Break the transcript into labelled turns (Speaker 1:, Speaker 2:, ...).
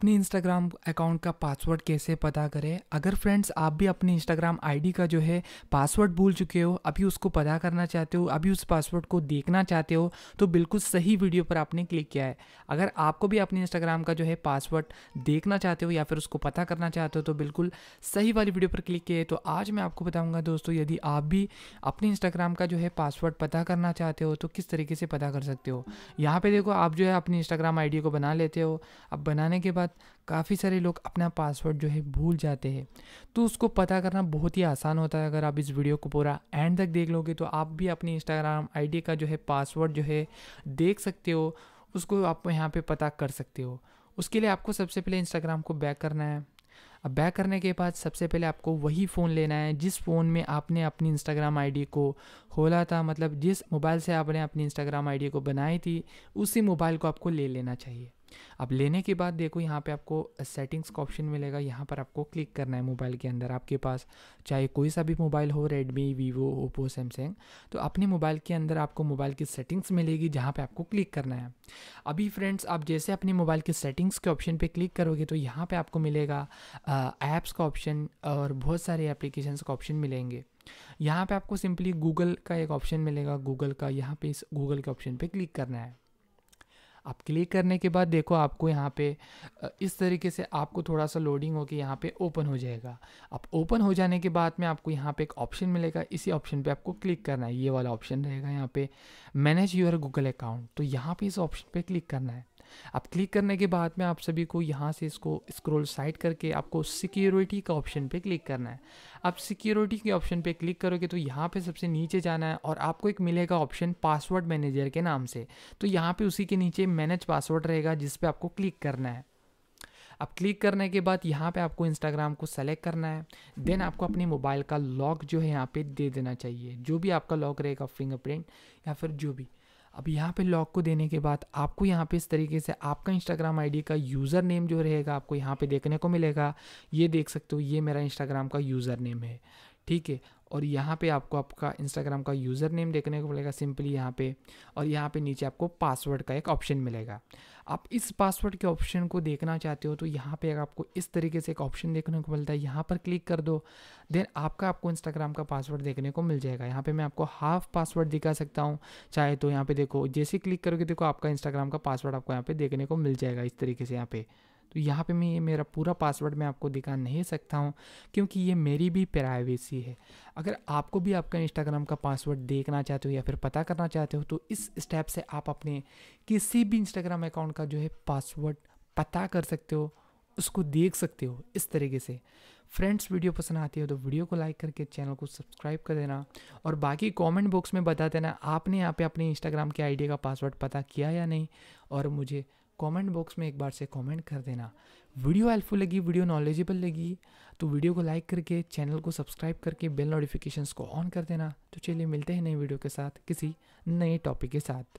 Speaker 1: अपने Instagram account का password कैसे पता करें अगर फ्रेंड्स आप भी अपने इंस्टाग्राम आईडी का जो है पासवर्ड भूल चुके हो अभी उसको पता करना चाहते हो अभी उस पासवर्ड को देखना चाहते हो तो बिल्कुल सही वीडियो पर आपने क्लिक किया है अगर आपको भी अपने इंस्टाग्राम का जो है पासवर्ड देखना चाहते हो या फिर उसको पता करना चाहते हो तो बिल्कुल सही वाली वीडियो पर क्लिक किए तो आज मैं आपको बताऊँगा दोस्तों यदि आप भी अपने इंस्टाग्राम का जो है पासवर्ड पता करना चाहते हो तो किस तरीके से पता कर सकते हो यहाँ पर देखो आप जो है अपनी इंस्टाग्राम आई को बना लेते हो अब बनाने के बाद बाद काफ़ी सारे लोग अपना पासवर्ड जो है भूल जाते हैं तो उसको पता करना बहुत ही आसान होता है अगर आप इस वीडियो को पूरा एंड तक देख लोगे तो आप भी अपनी इंस्टाग्राम आईडी का जो है पासवर्ड जो है देख सकते हो उसको आप यहाँ पे पता कर सकते हो उसके लिए आपको सबसे पहले इंस्टाग्राम को बैक करना है अब बैक करने के बाद सबसे पहले आपको वही फ़ोन लेना है जिस फ़ोन में आपने अपनी इंस्टाग्राम आईडी को खोला था मतलब जिस मोबाइल से आपने अपनी इंस्टाग्राम आईडी को बनाई थी उसी मोबाइल को आपको ले लेना चाहिए अब लेने के बाद देखो यहाँ पे आपको सेटिंग्स का ऑप्शन मिलेगा यहाँ पर आपको क्लिक करना है मोबाइल के अंदर आपके पास चाहे कोई सा भी मोबाइल हो रेडमी वीवो ओप्पो सैमसंग तो अपने मोबाइल के अंदर आपको मोबाइल की सेटिंग्स मिलेगी जहाँ पर आपको क्लिक करना है अभी फ्रेंड्स आप जैसे अपने मोबाइल की सेटिंग्स के ऑप्शन पर क्लिक करोगे तो यहाँ पर आपको मिलेगा ऐप्स का ऑप्शन और बहुत सारे एप्लीकेशन का ऑप्शन मिलेंगे यहाँ पर आपको सिंपली गूगल का एक ऑप्शन मिलेगा गूगल का यहाँ पर इस गूगल के ऑप्शन पर क्लिक करना है आप क्लिक करने के बाद देखो आपको यहाँ पे इस तरीके से आपको थोड़ा सा लोडिंग होकर यहाँ पे ओपन हो जाएगा अब ओपन हो जाने के बाद में आपको यहाँ पे एक ऑप्शन मिलेगा इसी ऑप्शन पे आपको क्लिक करना है ये वाला ऑप्शन रहेगा यहाँ पे मैनेज योर गूगल अकाउंट तो यहाँ पे इस ऑप्शन पे क्लिक करना है अब क्लिक करने के बाद में आप सभी को यहाँ से इसको स्क्रॉल साइड करके आपको सिक्योरिटी का ऑप्शन पे क्लिक करना है आप सिक्योरिटी के ऑप्शन पे क्लिक करोगे तो यहाँ पे सबसे नीचे जाना है और आपको एक मिलेगा ऑप्शन पासवर्ड मैनेजर के नाम से तो यहाँ पे उसी के नीचे मैनेज पासवर्ड रहेगा जिस पर आपको क्लिक करना है अब क्लिक करने के बाद यहाँ पे आपको इंस्टाग्राम को सेलेक्ट करना है देन आपको अपने मोबाइल का लॉक जो है यहाँ पे दे देना चाहिए जो भी आपका लॉक रहेगा फिंगरप्रिंट या फिर जो भी अब यहाँ पे लॉक को देने के बाद आपको यहाँ पे इस तरीके से आपका इंस्टाग्राम आईडी का यूज़र नेम जो रहेगा आपको यहाँ पे देखने को मिलेगा ये देख सकते हो ये मेरा इंस्टाग्राम का यूज़र नेम है ठीक है और यहाँ पे आपको आपका इंस्टाग्राम का यूज़र नेम देखने को मिलेगा सिंपली यहाँ पे और यहाँ पे नीचे आपको पासवर्ड का एक ऑप्शन मिलेगा आप इस पासवर्ड के ऑप्शन को देखना चाहते हो तो यहाँ पे अगर आपको इस तरीके से एक ऑप्शन देखने को मिलता है यहाँ पर क्लिक कर दो देन आपका आपको इंस्टाग्राम का पासवर्ड देखने को मिल जाएगा यहाँ पर मैं आपको हाफ पासवर्ड दिखा सकता हूँ चाहे तो यहाँ पर देखो जैसे क्लिक करोगे देखो आपका इंस्टाग्राम का पासवर्ड आपको यहाँ पर देखने को मिल जाएगा इस तरीके से यहाँ पर तो यहाँ पे मैं ये मेरा पूरा पासवर्ड मैं आपको दिखा नहीं सकता हूँ क्योंकि ये मेरी भी प्राइवेसी है अगर आपको भी आपका इंस्टाग्राम का पासवर्ड देखना चाहते हो या फिर पता करना चाहते हो तो इस स्टेप से आप अपने किसी भी इंस्टाग्राम अकाउंट का जो है पासवर्ड पता कर सकते हो उसको देख सकते हो इस तरीके से फ्रेंड्स वीडियो पसंद आती हो तो वीडियो को लाइक करके चैनल को सब्सक्राइब कर देना और बाकी कमेंट बॉक्स में बता देना आपने यहाँ पे अपने इंस्टाग्राम के आईडी का पासवर्ड पता किया या नहीं और मुझे कमेंट बॉक्स में एक बार से कमेंट कर देना वीडियो हेल्पफुल लगी वीडियो नॉलेजेबल लगी तो वीडियो को लाइक करके चैनल को सब्सक्राइब करके बेल नोटिफिकेशंस को ऑन कर देना तो चलिए मिलते हैं नई वीडियो के साथ किसी नए टॉपिक के साथ